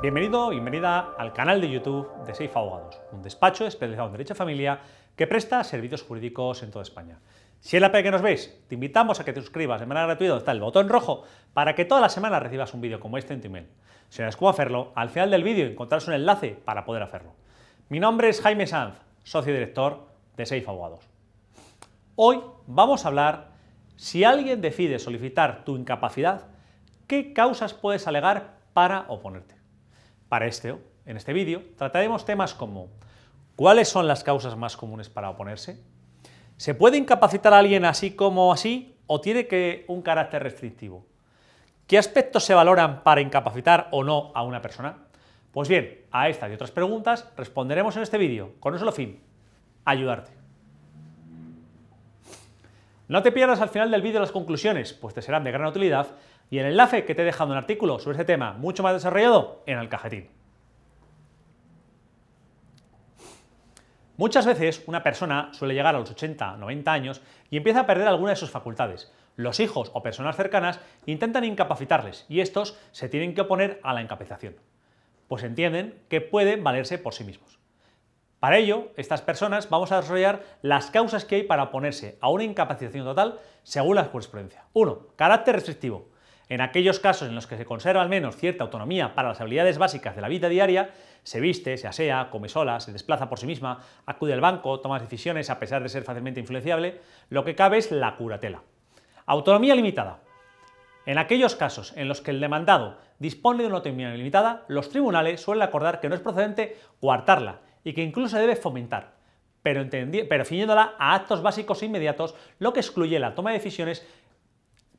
Bienvenido, bienvenida al canal de YouTube de Safe Abogados, un despacho especializado en derecho familia que presta servicios jurídicos en toda España. Si es la primera que nos veis, te invitamos a que te suscribas de manera gratuita donde el botón rojo para que toda la semana recibas un vídeo como este en tu email. Si no sabes cómo hacerlo, al final del vídeo encontrarás un enlace para poder hacerlo. Mi nombre es Jaime Sanz, socio director de Safe Abogados. Hoy vamos a hablar si alguien decide solicitar tu incapacidad, qué causas puedes alegar para oponerte. Para este, en este vídeo trataremos temas como cuáles son las causas más comunes para oponerse, se puede incapacitar a alguien así como así o tiene que un carácter restrictivo, qué aspectos se valoran para incapacitar o no a una persona. Pues bien, a estas y otras preguntas responderemos en este vídeo, con un solo fin, ayudarte. No te pierdas al final del vídeo las conclusiones, pues te serán de gran utilidad, y el enlace que te he dejado en un artículo sobre este tema mucho más desarrollado en el cajetín. Muchas veces una persona suele llegar a los 80, 90 años y empieza a perder alguna de sus facultades. Los hijos o personas cercanas intentan incapacitarles y estos se tienen que oponer a la incapacitación, pues entienden que pueden valerse por sí mismos. Para ello, estas personas vamos a desarrollar las causas que hay para oponerse a una incapacitación total según la jurisprudencia. 1. Carácter restrictivo. En aquellos casos en los que se conserva al menos cierta autonomía para las habilidades básicas de la vida diaria, se viste, se asea, come sola, se desplaza por sí misma, acude al banco, toma decisiones a pesar de ser fácilmente influenciable, lo que cabe es la curatela. Autonomía limitada. En aquellos casos en los que el demandado dispone de una autonomía limitada, los tribunales suelen acordar que no es procedente coartarla, y que incluso debe fomentar, pero, pero ciñéndola a actos básicos e inmediatos, lo que excluye la toma de decisiones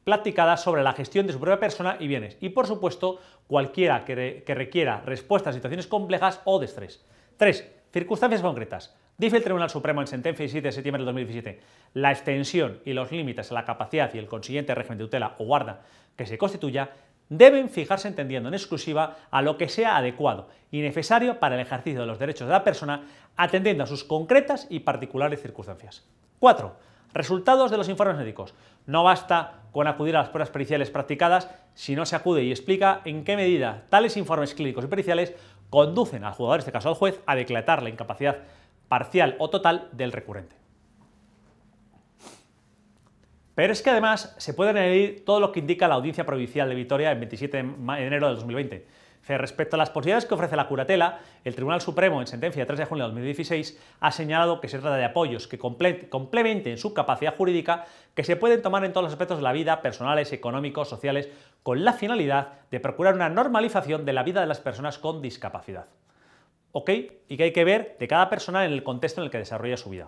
platicadas sobre la gestión de su propia persona y bienes, y por supuesto cualquiera que, requiera respuesta a situaciones complejas o de estrés. 3. Circunstancias concretas. Dice el Tribunal Supremo en sentencia 17 de septiembre de 2017, la extensión y los límites a la capacidad y el consiguiente régimen de tutela o guarda que se constituya deben fijarse entendiendo en exclusiva a lo que sea adecuado y necesario para el ejercicio de los derechos de la persona, atendiendo a sus concretas y particulares circunstancias. 4. Resultados de los informes médicos. No basta con acudir a las pruebas periciales practicadas si no se acude y explica en qué medida tales informes clínicos y periciales conducen al jugador, en este caso al juez, a declarar la incapacidad parcial o total del recurrente. Pero es que además se puede añadir todo lo que indica la Audiencia Provincial de Vitoria el 27 de enero de 2020. respecto a las posibilidades que ofrece la curatela, el Tribunal Supremo, en sentencia de 3 de junio de 2016, ha señalado que se trata de apoyos que complementen su capacidad jurídica, que se pueden tomar en todos los aspectos de la vida, personales, económicos, sociales, con la finalidad de procurar una normalización de la vida de las personas con discapacidad. ¿Ok? Y que hay que ver de cada persona en el contexto en el que desarrolla su vida.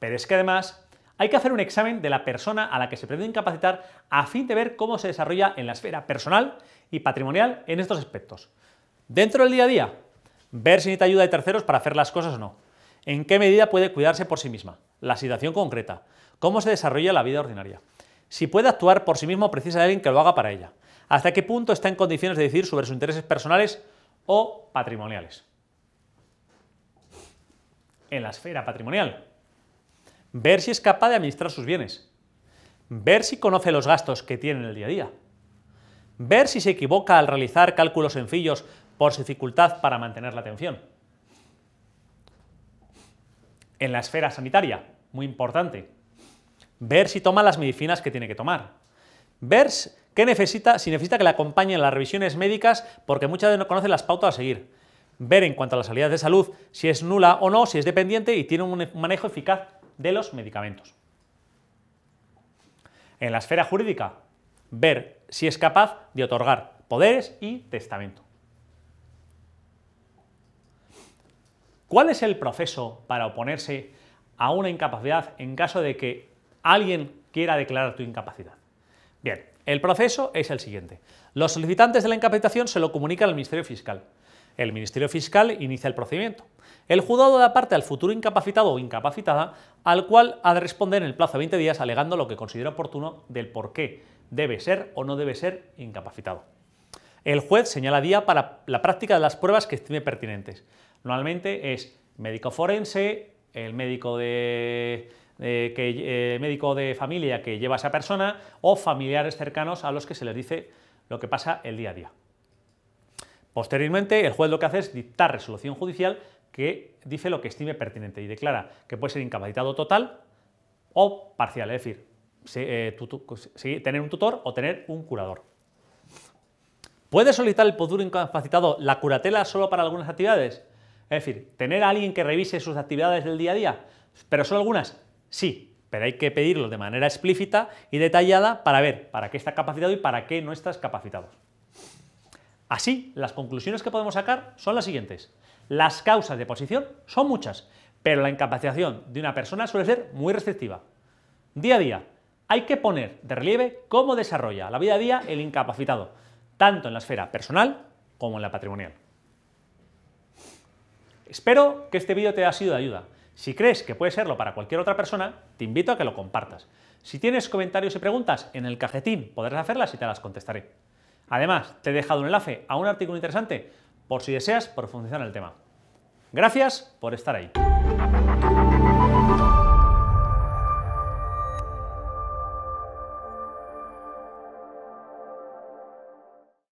Pero es que además hay que hacer un examen de la persona a la que se pretende incapacitar a fin de ver cómo se desarrolla en la esfera personal y patrimonial en estos aspectos. Dentro del día a día, ver si necesita ayuda de terceros para hacer las cosas o no. En qué medida puede cuidarse por sí misma. La situación concreta. Cómo se desarrolla la vida ordinaria. Si puede actuar por sí mismo o precisa de alguien que lo haga para ella. Hasta qué punto está en condiciones de decidir sobre sus intereses personales o patrimoniales. En la esfera patrimonial, ver si es capaz de administrar sus bienes, ver si conoce los gastos que tiene en el día a día, ver si se equivoca al realizar cálculos sencillos por su dificultad para mantener la atención. En la esfera sanitaria, muy importante, ver si toma las medicinas que tiene que tomar, ver qué necesita, si necesita que le acompañen las revisiones médicas porque muchas veces no conoce las pautas a seguir, ver en cuanto a las salidas de salud si es nula o no, si es dependiente y tiene un manejo eficaz de los medicamentos. En la esfera jurídica, ver si es capaz de otorgar poderes y testamento. ¿Cuál es el proceso para oponerse a una incapacidad en caso de que alguien quiera declarar tu incapacidad? Bien, el proceso es el siguiente. Los solicitantes de la incapacitación se lo comunican al Ministerio Fiscal. El Ministerio Fiscal inicia el procedimiento. El juzgado da parte al futuro incapacitado o incapacitada, al cual ha de responder en el plazo de 20 días alegando lo que considera oportuno del por qué debe ser o no debe ser incapacitado. El juez señala día para la práctica de las pruebas que estime pertinentes. Normalmente es médico forense, el médico de, que, eh, médico de familia que lleva a esa persona o familiares cercanos a los que se les dice lo que pasa el día a día. Posteriormente, el juez lo que hace es dictar resolución judicial que dice lo que estime pertinente y declara que puede ser incapacitado total o parcial, es decir, eh, pues, tener un tutor o tener un curador. ¿Puede solicitar el poder incapacitado la curatela solo para algunas actividades? Es decir, tener a alguien que revise sus actividades del día a día, pero solo algunas, sí, pero hay que pedirlo de manera explícita y detallada para ver para qué está capacitado y para qué no estás capacitado. Así, las conclusiones que podemos sacar son las siguientes. Las causas de posición son muchas, pero la incapacitación de una persona suele ser muy restrictiva. Día a día, hay que poner de relieve cómo desarrolla la vida a día el incapacitado, tanto en la esfera personal como en la patrimonial. Espero que este vídeo te haya sido de ayuda. Si crees que puede serlo para cualquier otra persona, te invito a que lo compartas. Si tienes comentarios y preguntas, en el cajetín podrás hacerlas y te las contestaré. Además, te he dejado un enlace a un artículo interesante por si deseas profundizar en el tema. Gracias por estar ahí.